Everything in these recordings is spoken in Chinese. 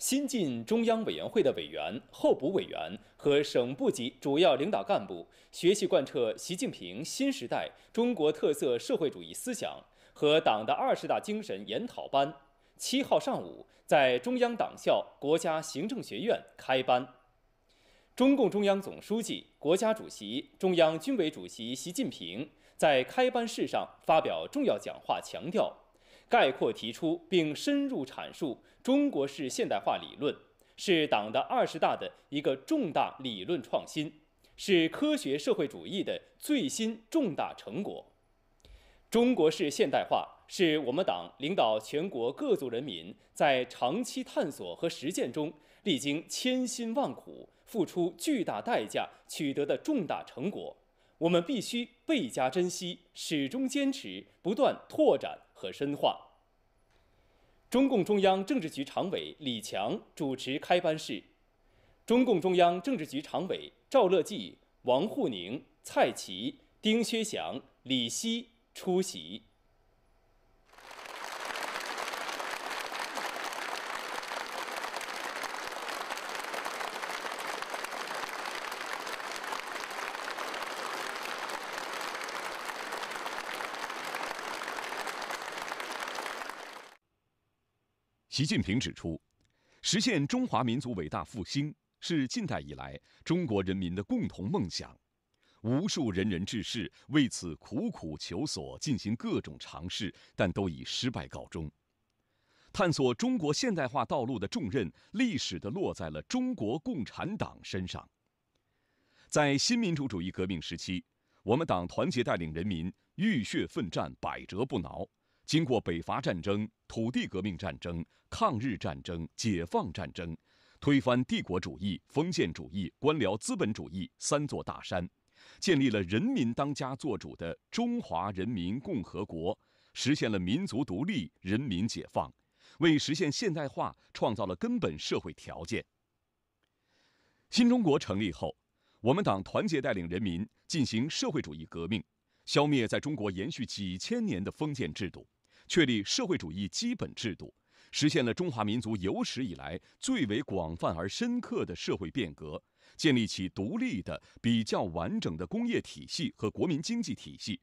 新进中央委员会的委员、候补委员和省部级主要领导干部学习贯彻习近平新时代中国特色社会主义思想和党的二十大精神研讨班，七号上午在中央党校国家行政学院开班。中共中央总书记、国家主席、中央军委主席习近平在开班式上发表重要讲话，强调、概括、提出并深入阐述。中国式现代化理论是党的二十大的一个重大理论创新，是科学社会主义的最新重大成果。中国式现代化是我们党领导全国各族人民在长期探索和实践中，历经千辛万苦、付出巨大代价取得的重大成果，我们必须倍加珍惜，始终坚持，不断拓展和深化。中共中央政治局常委李强主持开班式，中共中央政治局常委赵乐际、王沪宁、蔡奇、丁薛祥、李希出席。习近平指出，实现中华民族伟大复兴是近代以来中国人民的共同梦想，无数仁人志士为此苦苦求索，进行各种尝试，但都以失败告终。探索中国现代化道路的重任，历史地落在了中国共产党身上。在新民主主义革命时期，我们党团结带领人民浴血奋战，百折不挠。经过北伐战争、土地革命战争、抗日战争、解放战争，推翻帝国主义、封建主义、官僚资本主义三座大山，建立了人民当家作主的中华人民共和国，实现了民族独立、人民解放，为实现现代化创造了根本社会条件。新中国成立后，我们党团结带领人民进行社会主义革命，消灭在中国延续几千年的封建制度。确立社会主义基本制度，实现了中华民族有史以来最为广泛而深刻的社会变革，建立起独立的比较完整的工业体系和国民经济体系，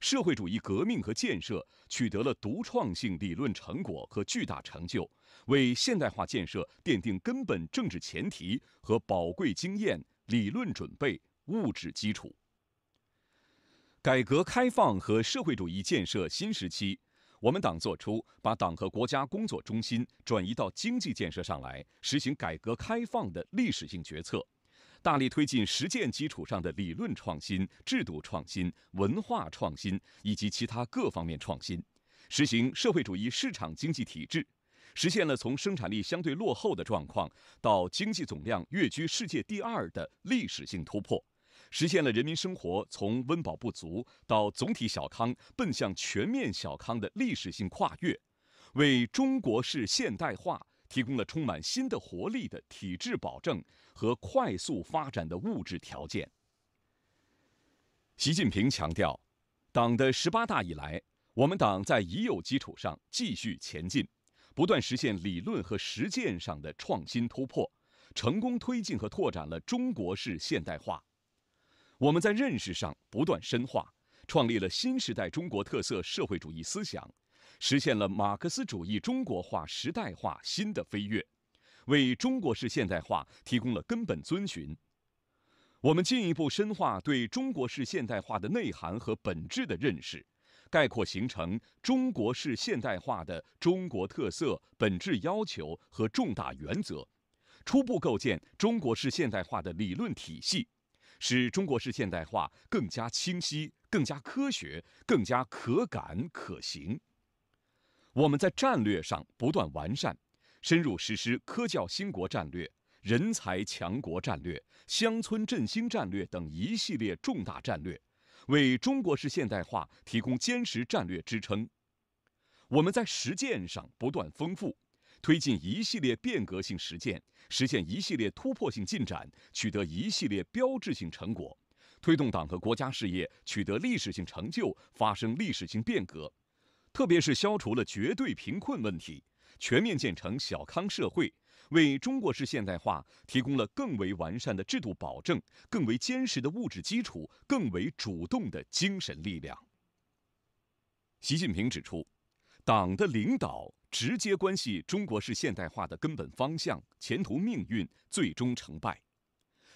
社会主义革命和建设取得了独创性理论成果和巨大成就，为现代化建设奠定根本政治前提和宝贵经验、理论准备、物质基础。改革开放和社会主义建设新时期。我们党作出把党和国家工作中心转移到经济建设上来，实行改革开放的历史性决策，大力推进实践基础上的理论创新、制度创新、文化创新以及其他各方面创新，实行社会主义市场经济体制，实现了从生产力相对落后的状况到经济总量跃居世界第二的历史性突破。实现了人民生活从温饱不足到总体小康、奔向全面小康的历史性跨越，为中国式现代化提供了充满新的活力的体制保证和快速发展的物质条件。习近平强调，党的十八大以来，我们党在已有基础上继续前进，不断实现理论和实践上的创新突破，成功推进和拓展了中国式现代化。我们在认识上不断深化，创立了新时代中国特色社会主义思想，实现了马克思主义中国化时代化新的飞跃，为中国式现代化提供了根本遵循。我们进一步深化对中国式现代化的内涵和本质的认识，概括形成中国式现代化的中国特色本质要求和重大原则，初步构建中国式现代化的理论体系。使中国式现代化更加清晰、更加科学、更加可感可行。我们在战略上不断完善，深入实施科教兴国战略、人才强国战略、乡村振兴战略等一系列重大战略，为中国式现代化提供坚实战略支撑。我们在实践上不断丰富，推进一系列变革性实践。实现一系列突破性进展，取得一系列标志性成果，推动党和国家事业取得历史性成就、发生历史性变革。特别是消除了绝对贫困问题，全面建成小康社会，为中国式现代化提供了更为完善的制度保证、更为坚实的物质基础、更为主动的精神力量。习近平指出，党的领导。直接关系中国式现代化的根本方向、前途命运、最终成败。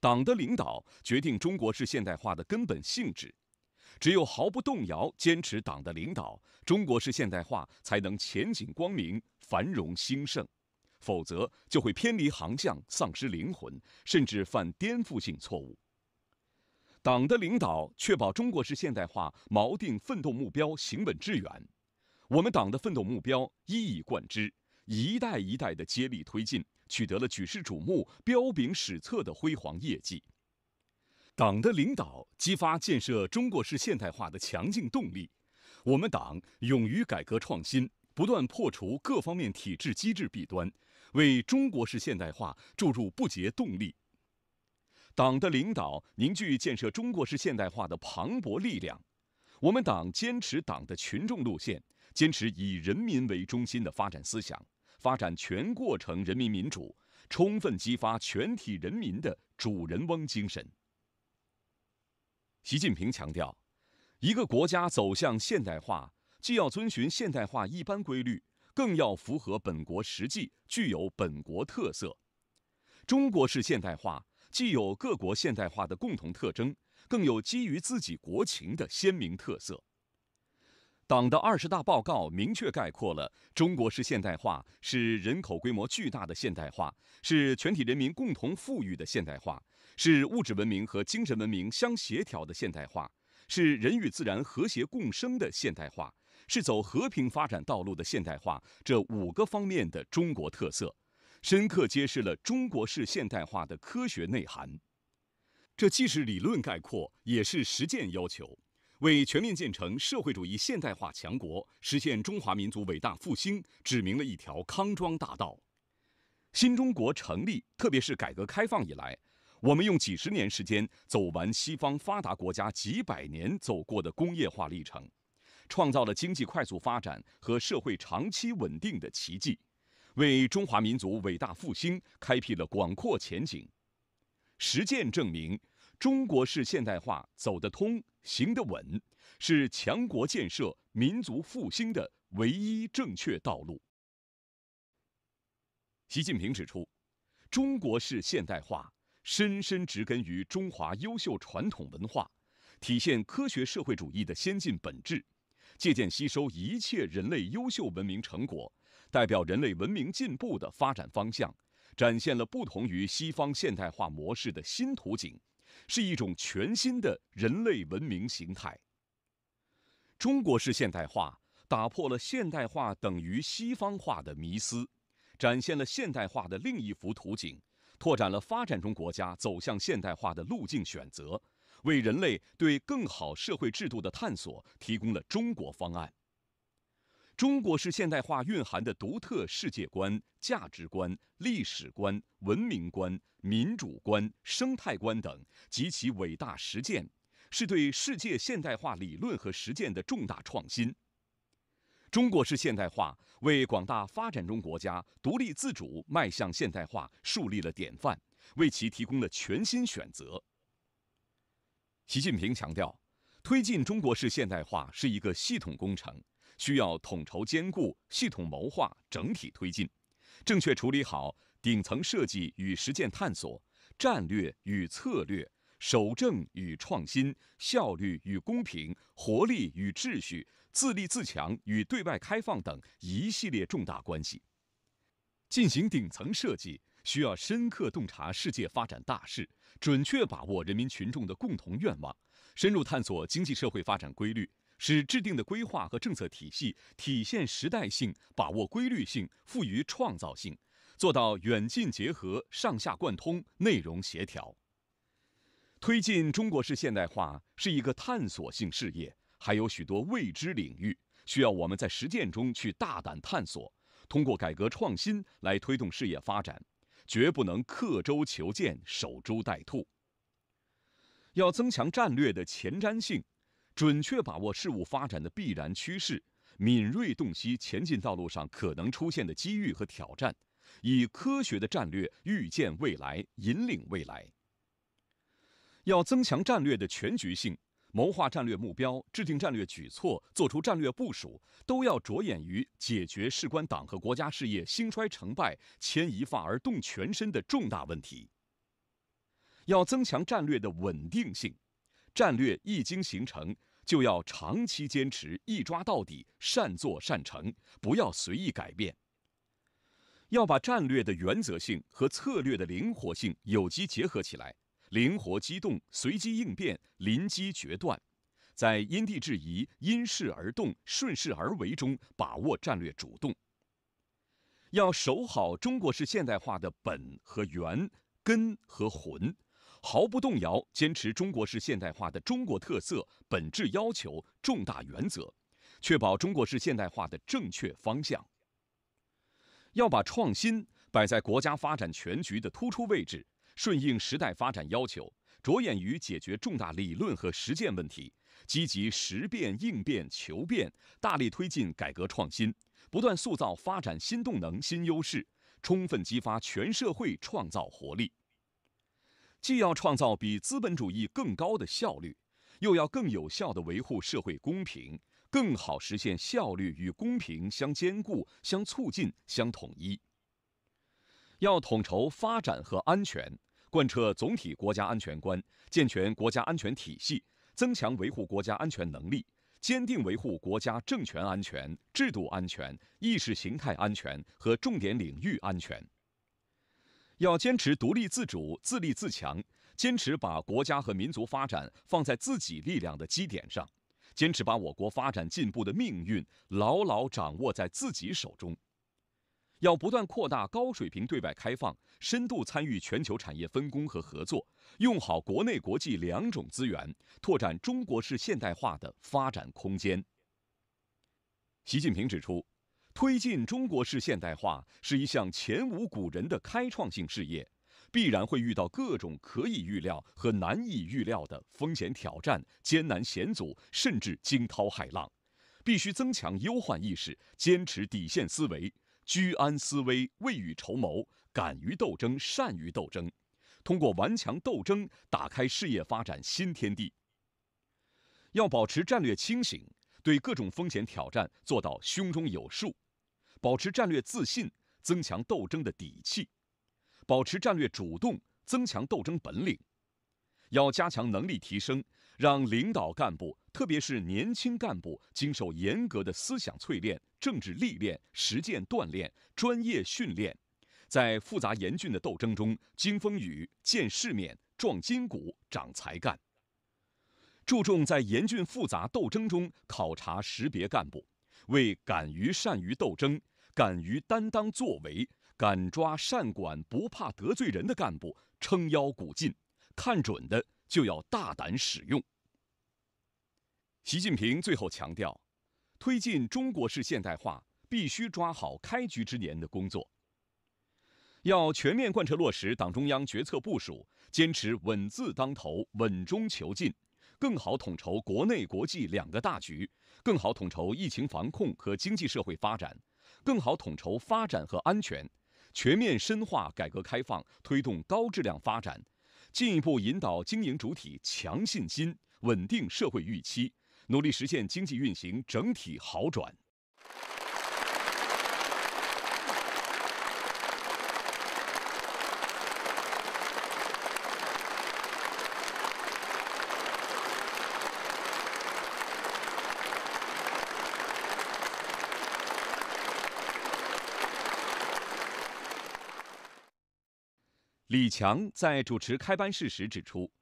党的领导决定中国式现代化的根本性质。只有毫不动摇坚持党的领导，中国式现代化才能前景光明、繁荣兴盛；否则就会偏离航向、丧失灵魂，甚至犯颠覆性错误。党的领导确保中国式现代化锚定奋斗目标、行稳致远。我们党的奋斗目标一以贯之，一代一代的接力推进，取得了举世瞩目、彪炳史册的辉煌业绩。党的领导激发建设中国式现代化的强劲动力，我们党勇于改革创新，不断破除各方面体制机制弊端，为中国式现代化注入不竭动力。党的领导凝聚建设中国式现代化的磅礴力量，我们党坚持党的群众路线。坚持以人民为中心的发展思想，发展全过程人民民主，充分激发全体人民的主人翁精神。习近平强调，一个国家走向现代化，既要遵循现代化一般规律，更要符合本国实际，具有本国特色。中国式现代化既有各国现代化的共同特征，更有基于自己国情的鲜明特色。党的二十大报告明确概括了中国式现代化是人口规模巨大的现代化，是全体人民共同富裕的现代化，是物质文明和精神文明相协调的现代化，是人与自然和谐共生的现代化，是走和平发展道路的现代化，这五个方面的中国特色，深刻揭示了中国式现代化的科学内涵。这既是理论概括，也是实践要求。为全面建成社会主义现代化强国、实现中华民族伟大复兴，指明了一条康庄大道。新中国成立，特别是改革开放以来，我们用几十年时间走完西方发达国家几百年走过的工业化历程，创造了经济快速发展和社会长期稳定的奇迹，为中华民族伟大复兴开辟了广阔前景。实践证明，中国式现代化走得通。行得稳，是强国建设、民族复兴的唯一正确道路。习近平指出，中国式现代化深深植根于中华优秀传统文化，体现科学社会主义的先进本质，借鉴吸收一切人类优秀文明成果，代表人类文明进步的发展方向，展现了不同于西方现代化模式的新图景。是一种全新的人类文明形态。中国式现代化打破了现代化等于西方化的迷思，展现了现代化的另一幅图景，拓展了发展中国家走向现代化的路径选择，为人类对更好社会制度的探索提供了中国方案。中国式现代化蕴含的独特世界观、价值观、历史观、文明观、民主观、生态观等及其伟大实践，是对世界现代化理论和实践的重大创新。中国式现代化为广大发展中国家独立自主迈向现代化树立了典范，为其提供了全新选择。习近平强调，推进中国式现代化是一个系统工程。需要统筹兼顾、系统谋划、整体推进，正确处理好顶层设计与实践探索、战略与策略、守正与创新、效率与公平、活力与秩序、自立自强与对外开放等一系列重大关系。进行顶层设计，需要深刻洞察世界发展大势，准确把握人民群众的共同愿望，深入探索经济社会发展规律。使制定的规划和政策体系体现时代性，把握规律性，富于创造性，做到远近结合、上下贯通、内容协调。推进中国式现代化是一个探索性事业，还有许多未知领域，需要我们在实践中去大胆探索，通过改革创新来推动事业发展，绝不能刻舟求剑、守株待兔。要增强战略的前瞻性。准确把握事物发展的必然趋势，敏锐洞悉前进道路上可能出现的机遇和挑战，以科学的战略预见未来，引领未来。要增强战略的全局性，谋划战略目标，制定战略举措，作出战略部署，都要着眼于解决事关党和国家事业兴衰成败、牵一发而动全身的重大问题。要增强战略的稳定性。战略一经形成，就要长期坚持，一抓到底，善作善成，不要随意改变。要把战略的原则性和策略的灵活性有机结合起来，灵活机动，随机应变，临机决断，在因地制宜、因势而动、顺势而为中把握战略主动。要守好中国式现代化的本和源、根和魂。毫不动摇坚持中国式现代化的中国特色本质要求重大原则，确保中国式现代化的正确方向。要把创新摆在国家发展全局的突出位置，顺应时代发展要求，着眼于解决重大理论和实践问题，积极实变应变求变，大力推进改革创新，不断塑造发展新动能新优势，充分激发全社会创造活力。既要创造比资本主义更高的效率，又要更有效的维护社会公平，更好实现效率与公平相兼顾、相促进、相统一。要统筹发展和安全，贯彻总体国家安全观，健全国家安全体系，增强维护国家安全能力，坚定维护国家政权安全、制度安全、意识形态安全和重点领域安全。要坚持独立自主、自立自强，坚持把国家和民族发展放在自己力量的基点上，坚持把我国发展进步的命运牢牢掌握在自己手中。要不断扩大高水平对外开放，深度参与全球产业分工和合作，用好国内国际两种资源，拓展中国式现代化的发展空间。习近平指出。推进中国式现代化是一项前无古人的开创性事业，必然会遇到各种可以预料和难以预料的风险挑战、艰难险阻，甚至惊涛骇浪。必须增强忧患意识，坚持底线思维，居安思危，未雨绸缪，敢于斗争，善于斗争，通过顽强斗争打开事业发展新天地。要保持战略清醒，对各种风险挑战做到胸中有数。保持战略自信，增强斗争的底气；保持战略主动，增强斗争本领。要加强能力提升，让领导干部，特别是年轻干部，经受严格的思想淬炼、政治历练、实践锻炼、专业训练，在复杂严峻的斗争中经风雨、见世面、壮筋骨、长才干。注重在严峻复杂斗争中考察识别干部，为敢于善于斗争。敢于担当作为、敢抓善管、不怕得罪人的干部撑腰鼓劲，看准的就要大胆使用。习近平最后强调，推进中国式现代化必须抓好开局之年的工作，要全面贯彻落实党中央决策部署，坚持稳字当头、稳中求进，更好统筹国内国际两个大局，更好统筹疫情防控和经济社会发展。更好统筹发展和安全，全面深化改革开放，推动高质量发展，进一步引导经营主体强信心、稳定社会预期，努力实现经济运行整体好转。李强在主持开班式时指出，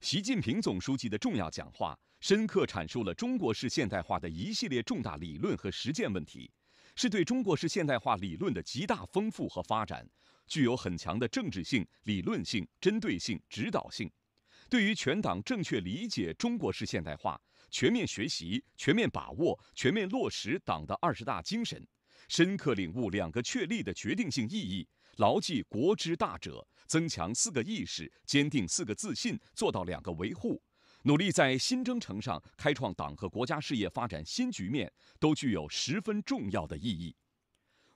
习近平总书记的重要讲话深刻阐述了中国式现代化的一系列重大理论和实践问题，是对中国式现代化理论的极大丰富和发展，具有很强的政治性、理论性、针对性、指导性，对于全党正确理解中国式现代化、全面学习、全面把握、全面落实党的二十大精神，深刻领悟两个确立的决定性意义。牢记国之大者，增强四个意识，坚定四个自信，做到两个维护，努力在新征程上开创党和国家事业发展新局面，都具有十分重要的意义。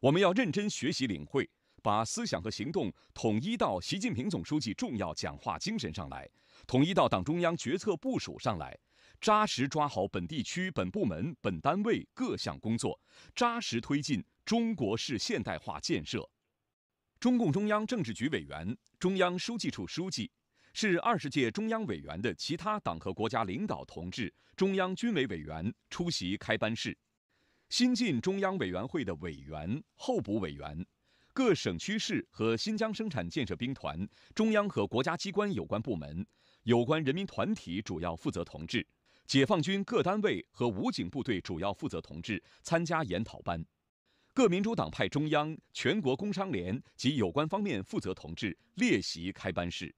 我们要认真学习领会，把思想和行动统一到习近平总书记重要讲话精神上来，统一到党中央决策部署上来，扎实抓好本地区本部门本单位各项工作，扎实推进中国式现代化建设。中共中央政治局委员、中央书记处书记，是二十届中央委员的其他党和国家领导同志、中央军委委员出席开班式。新进中央委员会的委员、候补委员，各省区市和新疆生产建设兵团、中央和国家机关有关部门、有关人民团体主要负责同志，解放军各单位和武警部队主要负责同志参加研讨班。各民主党派中央、全国工商联及有关方面负责同志列席开班式。